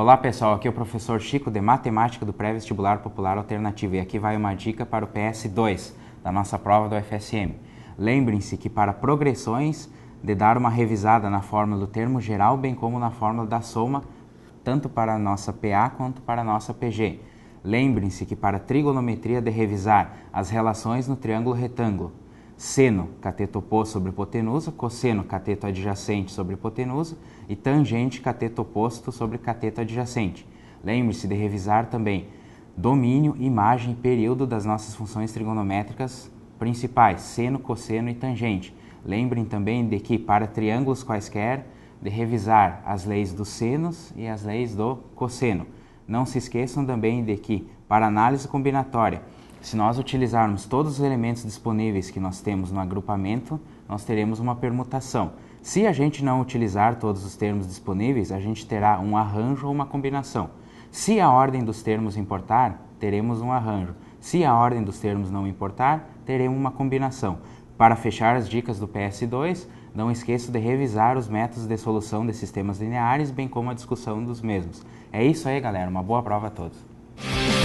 Olá pessoal, aqui é o professor Chico de Matemática do Pré-Vestibular Popular Alternativo e aqui vai uma dica para o PS2 da nossa prova do FSM. Lembrem-se que para progressões, de dar uma revisada na fórmula do termo geral, bem como na fórmula da soma, tanto para a nossa PA quanto para a nossa PG. Lembrem-se que para trigonometria, de revisar as relações no triângulo retângulo seno, cateto oposto sobre hipotenusa, cosseno, cateto adjacente sobre hipotenusa e tangente, cateto oposto sobre cateto adjacente. Lembre-se de revisar também domínio, imagem e período das nossas funções trigonométricas principais, seno, cosseno e tangente. Lembrem também de que para triângulos quaisquer, de revisar as leis dos senos e as leis do cosseno. Não se esqueçam também de que para análise combinatória, se nós utilizarmos todos os elementos disponíveis que nós temos no agrupamento, nós teremos uma permutação. Se a gente não utilizar todos os termos disponíveis, a gente terá um arranjo ou uma combinação. Se a ordem dos termos importar, teremos um arranjo. Se a ordem dos termos não importar, teremos uma combinação. Para fechar as dicas do PS2, não esqueça de revisar os métodos de solução de sistemas lineares, bem como a discussão dos mesmos. É isso aí, galera. Uma boa prova a todos.